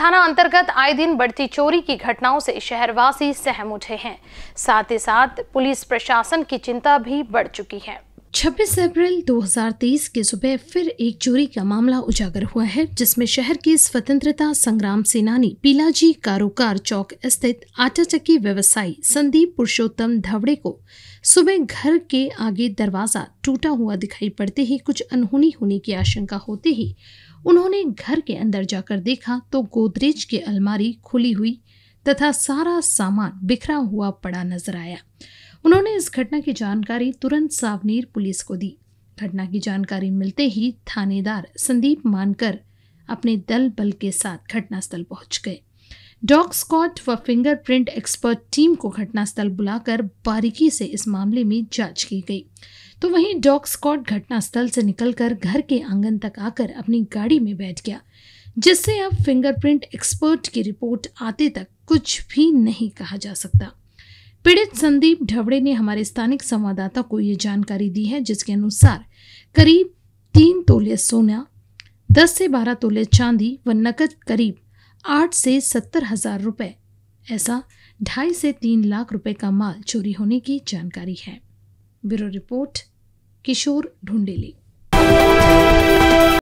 थाना अंतर्गत आए दिन बढ़ती चोरी की घटनाओं से शहरवासी सहम उठे हैं साथ ही साथ पुलिस प्रशासन की चिंता भी बढ़ चुकी है छब्बीस अप्रैल 2023 के सुबह फिर एक चोरी का मामला उजागर हुआ है जिसमें शहर के स्वतंत्रता संग्राम सेनानी पीलाजी कारोकार चौक स्थित आटा चक्की व्यवसायी संदीप पुरुषोत्तम धवड़े को सुबह घर के आगे दरवाजा टूटा हुआ दिखाई पड़ते ही कुछ अनहोनी होने की आशंका होते ही उन्होंने घर के अंदर जाकर देखा तो गोदरेज की अलमारी खुली हुई तथा सारा सामान बिखरा हुआ पड़ा नजर आया उन्होंने इस घटना की जानकारी तुरंत सावनीर पुलिस को दी घटना की जानकारी मिलते ही थानेदार संदीप मानकर अपने दल बल के साथ घटनास्थल पहुंच गए डॉग स्कॉट व फिंगरप्रिंट एक्सपर्ट टीम को घटनास्थल बुलाकर बारीकी से इस मामले में जांच की गई तो वहीं डॉग स्कॉट घटनास्थल से निकलकर घर के आंगन तक आकर अपनी गाड़ी में बैठ गया जिससे अब फिंगरप्रिंट एक्सपर्ट की रिपोर्ट आते तक कुछ भी नहीं कहा जा सकता पीड़ित संदीप ढवड़े ने हमारे स्थानिक संवाददाता को ये जानकारी दी है जिसके अनुसार करीब तीन तोले सोना दस से बारह तोले चांदी व नकद करीब आठ से सत्तर हजार रुपए ऐसा ढाई से तीन लाख रुपए का माल चोरी होने की जानकारी है ब्यूरो रिपोर्ट किशोर ढूंढेली